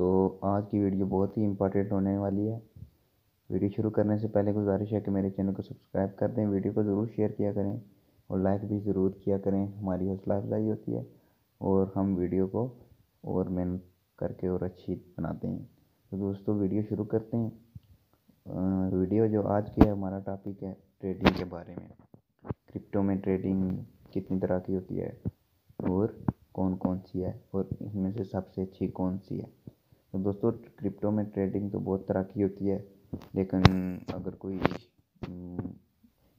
तो आज की वीडियो बहुत ही इंपॉर्टेंट होने वाली है वीडियो शुरू करने से पहले गुजारिश है कि मेरे चैनल को सब्सक्राइब कर दें वीडियो को ज़रूर शेयर किया करें और लाइक भी ज़रूर किया करें हमारी हौसला अफजाई होती है और हम वीडियो को और मेहनत करके और अच्छी बनाते हैं तो दोस्तों वीडियो शुरू करते हैं वीडियो जो आज की है हमारा टॉपिक है ट्रेडिंग के बारे में क्रिप्टो में ट्रेडिंग कितनी तरह की होती है और कौन कौन सी है और इनमें से सबसे अच्छी कौन सी है तो दोस्तों क्रिप्टो में ट्रेडिंग तो बहुत तरह की होती है लेकिन अगर कोई हम्म,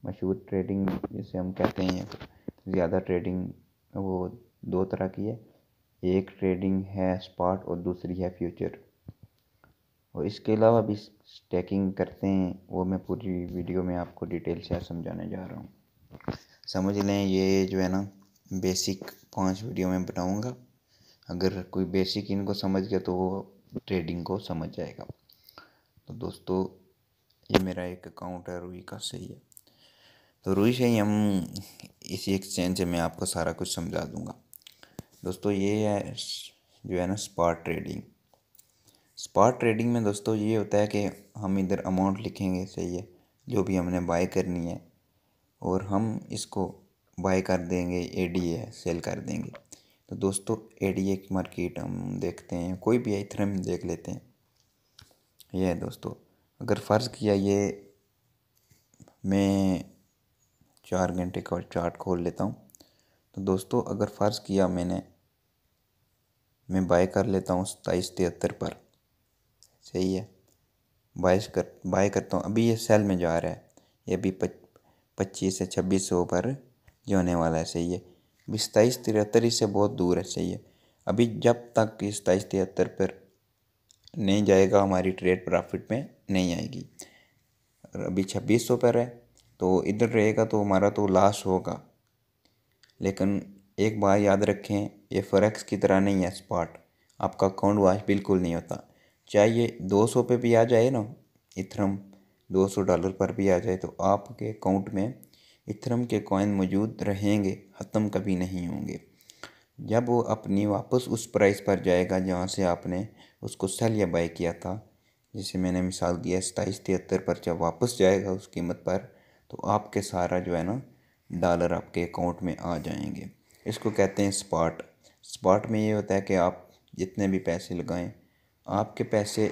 मशहूर ट्रेडिंग जैसे हम कहते हैं ज़्यादा ट्रेडिंग वो दो तरह की है एक ट्रेडिंग है स्पॉट और दूसरी है फ्यूचर और इसके अलावा भी स्टैकिंग करते हैं वो मैं पूरी वीडियो में आपको डिटेल से समझाने जा रहा हूँ समझ लें ये जो है ना बेसिक पांच वीडियो में बनाऊँगा अगर कोई बेसिक इनको समझ गया तो वो ट्रेडिंग को समझ जाएगा तो दोस्तों ये मेरा एक अकाउंट है रूई का सही है तो रूई से ही हम इसी एक्सचेंज से मैं आपको सारा कुछ समझा दूंगा दोस्तों ये है जो है ना स्पॉट ट्रेडिंग स्पॉट ट्रेडिंग में दोस्तों ये होता है कि हम इधर अमाउंट लिखेंगे सही है जो भी हमने बाय करनी है और हम इसको बाय कर देंगे ए डी है सेल कर देंगे तो दोस्तों एडीए की मार्केट हम देखते हैं कोई भी आई थ्रेम देख लेते हैं यह है दोस्तों अगर फ़र्ज़ किया ये मैं चार घंटे का चार्ट खोल लेता हूँ तो दोस्तों अगर फ़र्ज़ किया मैंने मैं बाय कर लेता हूँ सताईस तिहत्तर पर सही है बाईस कर बाय करता हूँ अभी ये सेल में जा रहा है ये अभी पच्चीस से छब्बीस सौ पर जो होने वाला है सही है सताईस तिहत्तर इससे बहुत दूर है सही है अभी जब तक सताईस तिहत्तर पर नहीं जाएगा हमारी ट्रेड प्रॉफिट में नहीं आएगी अभी छब्बीस सौ पर है तो इधर रहेगा तो हमारा तो लॉस होगा लेकिन एक बार याद रखें ये फ़रक्स की तरह नहीं है स्पॉट आपका अकाउंट वाश बिल्कुल नहीं होता चाहिए दो सौ पर भी आ जाए ना इथरम दो सौ डॉलर पर भी आ जाए तो आपके अकाउंट में इथरम के कॉइन मौजूद रहेंगे ख़त्म कभी नहीं होंगे जब वो अपनी वापस उस प्राइस पर जाएगा जहाँ से आपने उसको सेल या बाई किया था जैसे मैंने मिसाल दिया सताईस तिहत्तर पर जब वापस जाएगा उस कीमत पर तो आपके सारा जो है ना डॉलर आपके अकाउंट में आ जाएंगे इसको कहते हैं स्पॉट स्पॉट में ये होता है कि आप जितने भी पैसे लगाएं आपके पैसे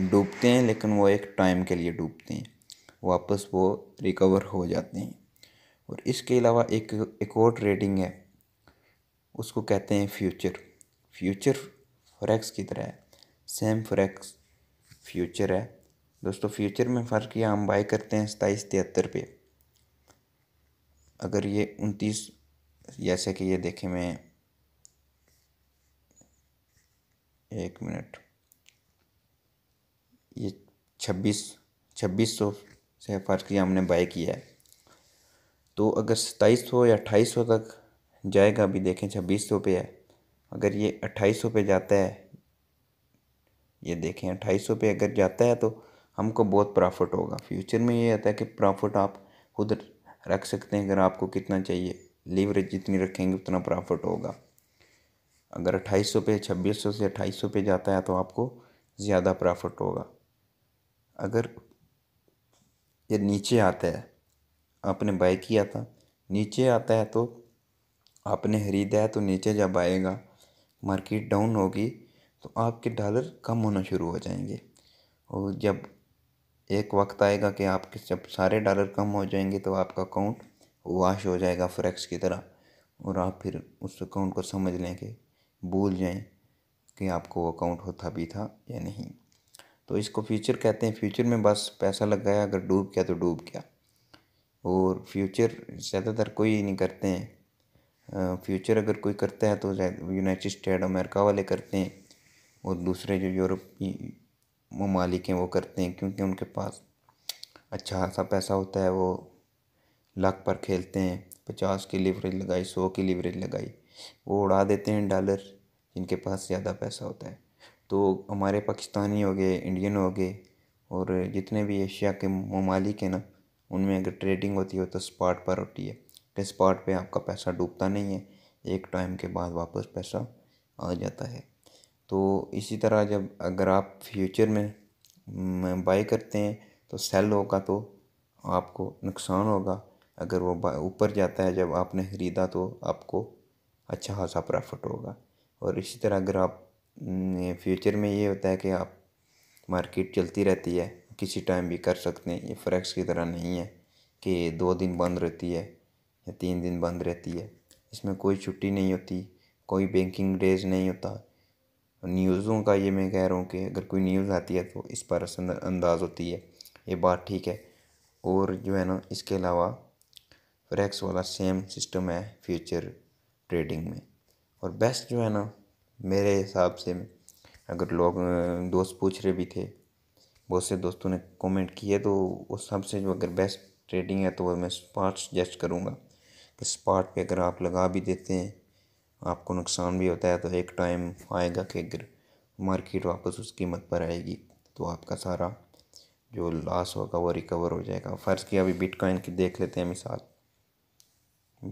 डूबते हैं लेकिन वो एक टाइम के लिए डूबते हैं वापस वो रिकवर हो जाते हैं और इसके अलावा एक एक और ट्रेडिंग है उसको कहते हैं फ्यूचर फ्यूचर फॉरेक्स की तरह है सेम फॉरेक्स फ्यूचर है दोस्तों फ्यूचर में फ़र्क यह हम बाई करते हैं सताईस तिहत्तर पे अगर ये उनतीस जैसे कि ये देखें मैं एक मिनट ये छब्बीस छब्बीस सौ से फ़र्क ये हमने बाई किया है तो अगर सत्ताईस सौ या अट्ठाईस सौ तक जाएगा अभी देखें छब्बीस सौ पे है अगर ये अट्ठाईस सौ पे जाता है ये देखें अट्ठाईस सौ पे अगर जाता है तो हमको बहुत प्रॉफिट होगा फ्यूचर में ये आता है कि प्रॉफिट आप खुद रख सकते हैं अगर आपको कितना चाहिए लीवरेज जितनी रखेंगे उतना प्रॉफिट होगा अगर अट्ठाईस सौ पे छब्बीस सौ से अट्ठाईस सौ पे जाता है तो आपको ज़्यादा प्रॉफिट होगा अगर ये नीचे आता है आपने बाय किया था नीचे आता है तो आपने खरीदा है तो नीचे जब आएगा मार्केट डाउन होगी तो आपके डॉलर कम होना शुरू हो जाएंगे और जब एक वक्त आएगा कि आपके जब सारे डॉलर कम हो जाएंगे तो आपका अकाउंट वाश हो जाएगा फ्रैक्स की तरह और आप फिर उस अकाउंट को समझ लें कि भूल जाएं कि आपको वो अकाउंट होता भी था या नहीं तो इसको फ्यूचर कहते हैं फ्यूचर में बस पैसा लग गया अगर डूब गया तो डूब गया और फ्यूचर ज़्यादातर कोई नहीं करते हैं फ्यूचर अगर कोई करता है तो यूनाइटेड स्टेट अमेरिका वाले करते हैं और दूसरे जो यूरोपी ममालिक हैं वो करते हैं क्योंकि उनके पास अच्छा खासा पैसा होता है वो लाख पर खेलते हैं पचास की लिवरेज लगाई सौ की लिवरेज लगाई वो उड़ा देते हैं डॉलर जिनके पास ज़्यादा पैसा होता है तो हमारे पाकिस्तानी हो गए इंडियन हो गए और जितने भी एशिया के ममालिक हैं ना उनमें अगर ट्रेडिंग होती है तो स्पॉट पर होती है कि स्पॉट पे आपका पैसा डूबता नहीं है एक टाइम के बाद वापस पैसा आ जाता है तो इसी तरह जब अगर आप फ्यूचर में बाई करते हैं तो सेल होगा तो आपको नुकसान होगा अगर वो ऊपर जाता है जब आपने ख़रीदा तो आपको अच्छा खासा प्रॉफिट होगा और इसी तरह अगर आप फ्यूचर में ये होता है कि आप मार्केट चलती रहती है किसी टाइम भी कर सकते हैं ये फ्रैक्स की तरह नहीं है कि दो दिन बंद रहती है या तीन दिन बंद रहती है इसमें कोई छुट्टी नहीं होती कोई बैंकिंग डेज नहीं होता न्यूज़ों का ये मैं कह रहा हूँ कि अगर कोई न्यूज़ आती है तो इस पर अंदाज होती है ये बात ठीक है और जो है ना इसके अलावा फ्रैक्स वाला सेम सिस्टम है फ्यूचर ट्रेडिंग में और बेस्ट जो है ना मेरे हिसाब से अगर लोग दोस्त पूछ रहे भी थे बहुत से दोस्तों ने कमेंट किए तो उस सबसे जो अगर बेस्ट ट्रेडिंग है तो मैं स्पॉट सजेस्ट करूँगा कि स्पॉट पे अगर आप लगा भी देते हैं आपको नुकसान भी होता है तो एक टाइम आएगा कि अगर मार्केट वापस उस कीमत पर आएगी तो आपका सारा जो लॉस होगा वो रिकवर हो जाएगा फ़र्ज़ किया अभी बिटकॉइन की देख लेते हैं मिसाल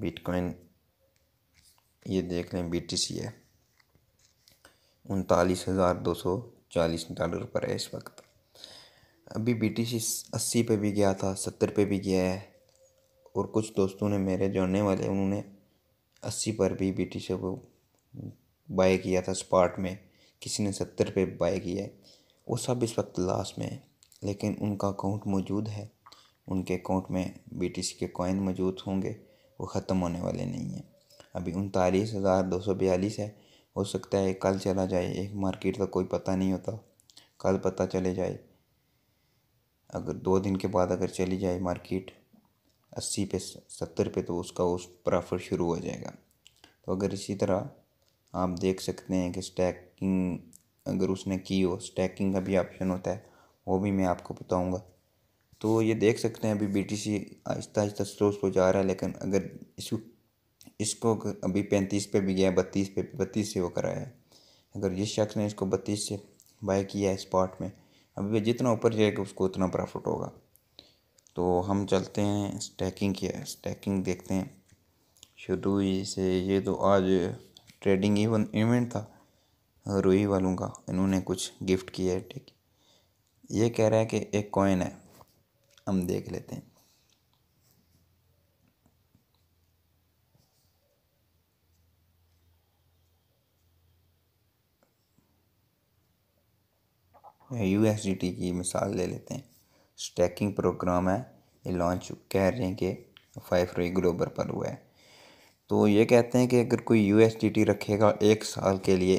बिटकॉइन ये देख लें बी टी सी है उनतालीस हज़ार दो सौ चालीस डॉलर पर है इस वक्त अभी बी टी सी अस्सी पर भी गया था सत्तर पे भी गया है और कुछ दोस्तों ने मेरे जानने वाले उन्होंने अस्सी पर भी बी टी सी को बाय किया था स्पाट में किसी ने सत्तर पे बाय किया है वो सब इस वक्त लास्ट में है लेकिन उनका अकाउंट मौजूद है उनके अकाउंट में बी टी सी के कॉइन मौजूद होंगे वो ख़त्म होने वाले नहीं हैं अभी उनतालीस हज़ार दो सौ बयालीस है हो सकता है कल चला जाए एक मार्केट का कोई पता नहीं होता कल पता चले जाए अगर दो दिन के बाद अगर चली जाए मार्केट अस्सी पे सत्तर पे तो उसका उस प्रॉफिट शुरू हो जाएगा तो अगर इसी तरह आप देख सकते हैं कि स्टैकिंग अगर उसने की हो स्टैकिंग का भी ऑप्शन होता है वो भी मैं आपको बताऊंगा तो ये देख सकते हैं अभी बी टी सी आहिस्ता आहिस्ता स्लो स्लो जा रहा है लेकिन अगर इसको इसको अभी पैंतीस पे भी गया बत्तीस पे बत्तीस से वो कराया है अगर जिस शख्स ने इसको बत्तीस से बाय किया है स्पॉट में अभी जितना ऊपर जाएगा उसको उतना प्रॉफिट होगा तो हम चलते हैं स्टैकिंग क्या स्टैकिंग देखते हैं शुरू से ये तो आज ट्रेडिंग इवन इवेंट था रूही वालों का इन्होंने कुछ गिफ्ट किया है ठीक ये कह रहा है कि एक कॉइन है हम देख लेते हैं यू एस डी टी की मिसाल ले लेते हैं स्टैकिंग प्रोग्राम है ये लॉन्च कह रहे हैं कि फाइव फ्री ग्लोबर पर हुआ है तो ये कहते हैं कि अगर कोई यू एस डी टी रखेगा एक साल के लिए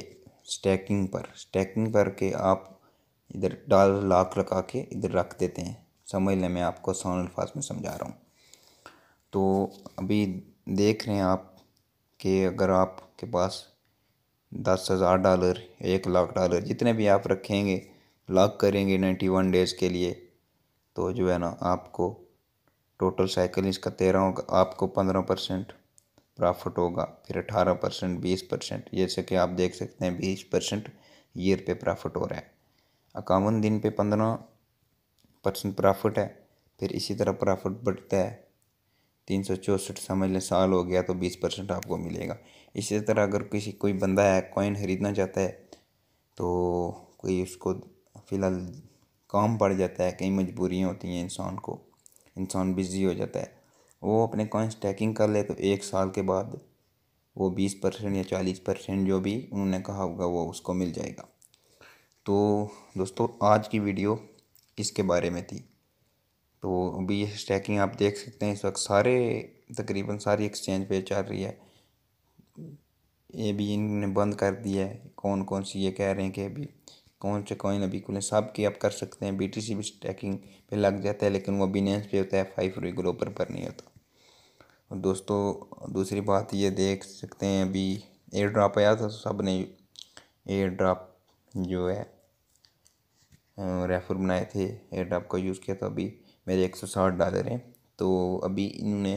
स्टैकिंग पर स्टैकिंग पर के आप इधर डॉलर लाख लगा के इधर रख देते हैं समझ लें मैं आपको आसान अल्फाज में समझा रहा हूँ तो अभी देख रहे हैं आप कि अगर आपके पास दस हज़ार डॉलर एक लाख डॉलर जितने भी आप रखेंगे लॉक करेंगे नाइन्टी वन डेज़ के लिए तो जो है ना आपको टोटल साइकिल इसका तेरह होगा आपको पंद्रह परसेंट प्रॉफिट होगा फिर अठारह परसेंट बीस परसेंट जैसे कि आप देख सकते हैं बीस परसेंट ईयर पे प्रॉफिट हो रहा है इक्यावन दिन पे पंद्रह परसेंट प्रॉफिट है फिर इसी तरह प्रॉफिट बढ़ता है तीन सौ चौंसठ समझ लें साल हो गया तो बीस परसेंट आपको मिलेगा इसी तरह अगर किसी कोई बंदा है कॉइन ख़रीदना चाहता है तो कोई उसको फ़िलहाल काम पड़ जाता है कई मजबूरियाँ होती हैं इंसान को इंसान बिज़ी हो जाता है वो अपने कॉइन्स ट्रैकिंग कर ले तो एक साल के बाद वो बीस परसेंट या चालीस परसेंट जो भी उन्होंने कहा होगा वो उसको मिल जाएगा तो दोस्तों आज की वीडियो इसके बारे में थी तो अभी ये स्टैकिंग आप देख सकते हैं इस वक्त सारे तकरीबन सारी एक्सचेंज पे चल रही है ये भी इन्होंने बंद कर दिया है कौन कौन सी ये कह रहे हैं कि अभी कौन से कॉइन अभी खुले सब की आप कर सकते हैं बी टी सी भी स्टैकिंग पे लग जाता है लेकिन वो बिनेंस पे होता है फाइव रुपये ग्रोपर पर नहीं होता और दोस्तों दूसरी बात ये देख सकते हैं अभी एयर ड्राप आया था सब ने एयर ड्राप जो है रेफर बनाए थे एयर ड्राप का यूज़ किया था अभी मेरे एक सौ साठ डॉलर हैं तो अभी इन्होंने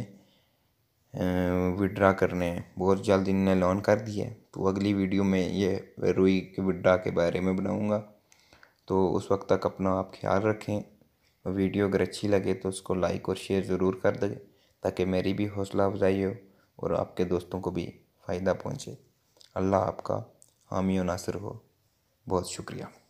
विड्रा करने हैं बहुत जल्द इनने लॉन कर दिया तो अगली वीडियो में ये रुई के विड्रा के बारे में बनाऊँगा तो उस वक्त तक अपना आप ख्याल रखें वीडियो अगर अच्छी लगे तो उसको लाइक और शेयर ज़रूर कर दें ताकि मेरी भी हौसला अफजाई हो और आपके दोस्तों को भी फ़ायदा पहुँचे अल्लाह आपका हामी नासिर हो बहुत शुक्रिया